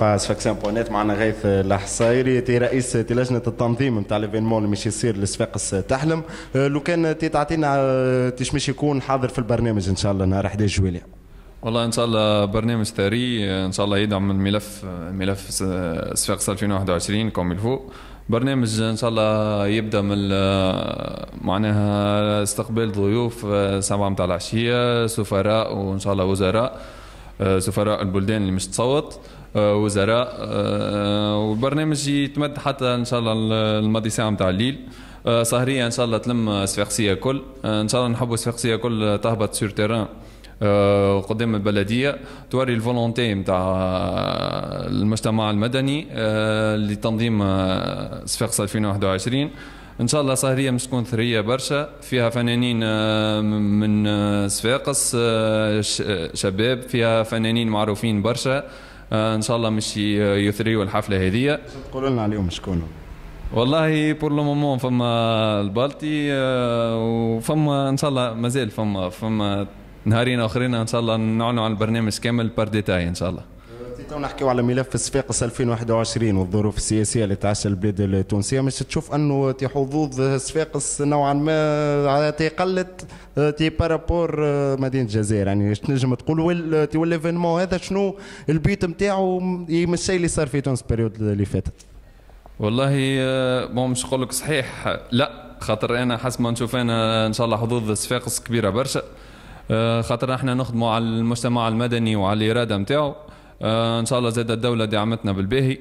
سفاكسان بونات معنا غيث الحصيري تي رئيس تي لجنه التنظيم نتاع ليفينمون اللي مش يصير لصفاقس تحلم أه، لو كان تي تعطينا أه، تيش مش يكون حاضر في البرنامج ان شاء الله نهار 11 جويليه والله ان شاء الله برنامج ثري ان شاء الله يدعم الملف ملف صفاقس 2021 كوم الفو برنامج ان شاء الله يبدا من أه، معناها استقبال ضيوف سبعة نتاع العشيه سفراء وان شاء الله وزراء آه، سفراء البلدان اللي مش تصوت آه، وزراء آه، والبرنامج يتمد حتى ان شاء الله الماضي ساعه نتاع الليل سهريه ان شاء الله تلم صفاقسيه كل ان شاء الله نحبوا صفاقسيه كل تهبط سور تيران قدام البلديه توري الفولونتي نتاع المجتمع المدني لتنظيم صفاقس 2021 ان شاء الله سهريه مش تكون ثريه برشا فيها فنانين آه، من آه، صفاقس آه، شباب فيها فنانين معروفين برشا ان شاء الله مش يثريوا الحفله هذه تقول لنا عليهم شكون والله بور لو مومون فما البالتي وفما ان شاء الله مازال فما فما نهارين اخرين ان شاء الله نعلنوا عن البرنامج كامل بار ديتاي ان شاء الله تو نحكيو على ملف صفاقس 2021 والظروف السياسيه اللي تعيشها البلاد التونسيه مش تشوف انه حظوظ صفاقس نوعا ما على آه، تقلت آه، تي بارابور آه، مدينه الجزائر يعني تنجم تقول وليفينمون هذا شنو البيت نتاعو مش الشيء اللي صار في تونس البريود اللي فاتت والله بون مش نقول لك صحيح لا خاطر انا حسب ما نشوف انا ان شاء الله حظوظ صفاقس كبيره برشا خاطر احنا نخدموا على المجتمع المدني وعلى الاراده نتاعو آه، ان شاء الله زاد الدوله دعمتنا بالباهي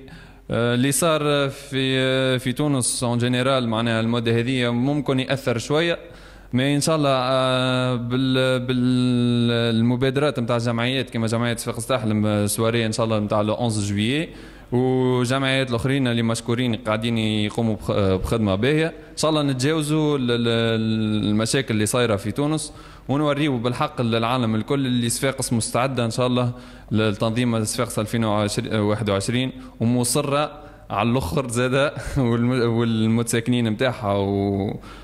آه، اللي صار في آه، في تونس اون جينيرال معناها المده هذه ممكن ياثر شويه مي ان شاء الله بالمبادرات نتاع الجمعيات كما جمعيه صفاقس تحلم سواريه ان شاء الله نتاع لو 11 جويي وجمعيات الاخرين اللي مشكورين قاعدين يقوموا بخدمه باهيه ان شاء الله نتجاوزوا المشاكل اللي صايره في تونس ونوريه بالحق للعالم الكل اللي صفاقس مستعده ان شاء الله لتنظيم صفاقس 2021 ومصره على الاخر زاد والمتساكنين نتاعها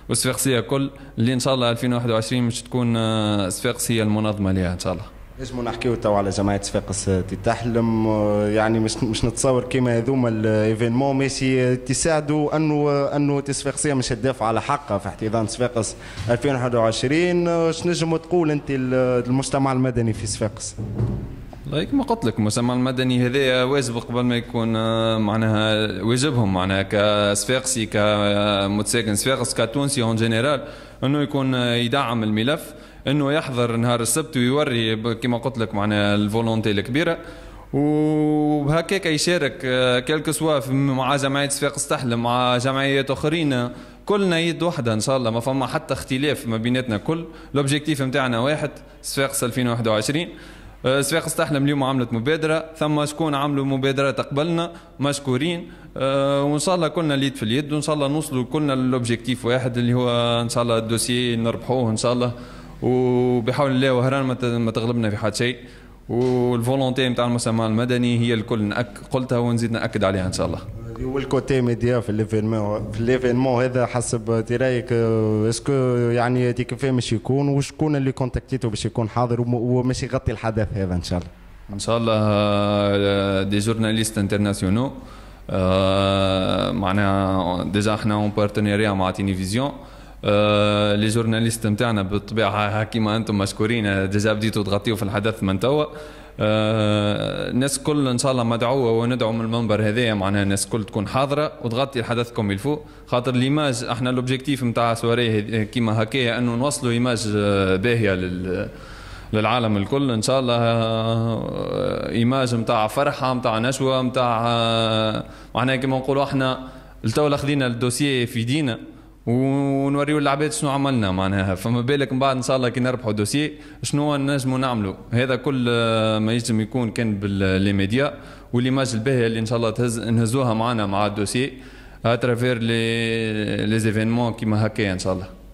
والصفاقسيه كل اللي ان شاء الله 2021 مش تكون آه، صفاقس هي المنظمه لها ان شاء الله نجمو نحكيو تو على جمعيه صفاقس آه، تتحلم آه، يعني مش مش نتصور كيما هذوما الايفينمون ماشي آه، تساعدوا انه انه تصفاقسيه مش تدافع على حقها في احتضان صفاقس 2021 اش نجم تقول انت المجتمع المدني في صفاقس؟ والله كما قلت لك المجتمع المدني هذايا واجب قبل ما يكون معناها واجبهم معناها كصفاقسي كمتساكن صفاقس كتونسي اون جينيرال انه يكون يدعم الملف انه يحضر نهار السبت ويوري كما قلت لك معناها الفولونتي الكبيره وهكاك يشارك آه، كلك سوا مع جمعيه صفاق استحلم مع جمعيات اخرين كلنا يد واحده ان شاء الله ما فما حتى اختلاف ما بيناتنا كل لوبجيكتيف نتاعنا واحد صفاقس 2021 صفاقس استحلم اليوم عملت مبادره ثم شكون عملوا مبادرات قبلنا مشكورين آه، وان شاء الله كلنا اليد في اليد وان شاء الله نوصلوا كلنا لوبجيكتيف واحد اللي هو ان شاء الله الدوسيي نربحوه ان شاء الله وبحول الله وهران ما تغلبنا في حد شيء والفولونتي نتاع المسمى المدني هي الكل قلتها ونزيد ناكد عليها ان شاء الله والكوتي ميديا في ليفينمون في ليفينمون هذا حسب رايك اسكو آه، يعني كيف مش يكون وشكون اللي كونتاكتيته باش يكون حاضر وماش يغطي الحدث هذا ان شاء الله ان شاء الله دي جورناليست انترناسيونو معناها ديجا آه، احنا اون بارتنيريا مع تينيفيزيون آه، لي جورناليست نتاعنا بالطبيعه كيما انتم مشكورين ديجا آه، بديتوا تغطيوا في الحدث من توا آه، الناس كل ان شاء الله مدعوه وندعو من المنبر هذايا معناها الناس كل تكون حاضره وتغطي حدثكم الفو خاطر ليماج احنا لوبجيكتيف نتاع سواري كيما هكايا انه نوصلوا ايماج باهيه لل للعالم الكل ان شاء الله ايماج نتاع فرحه نتاع نشوه نتاع معناها كيما نقولوا احنا التو خذينا الدوسيي في دينا ونوريو العباد شنو عملنا معناها فما بالك من بعد ان شاء الله كي نربحوا دوسي شنو نجموا نعملوا هذا كل ما يجم يكون كان باللي ميديا والايماج الباهيه اللي ان شاء الله تهز نهزوها معنا مع الدوسي اترافير لي لي زيفينمون كيما هكا ان شاء الله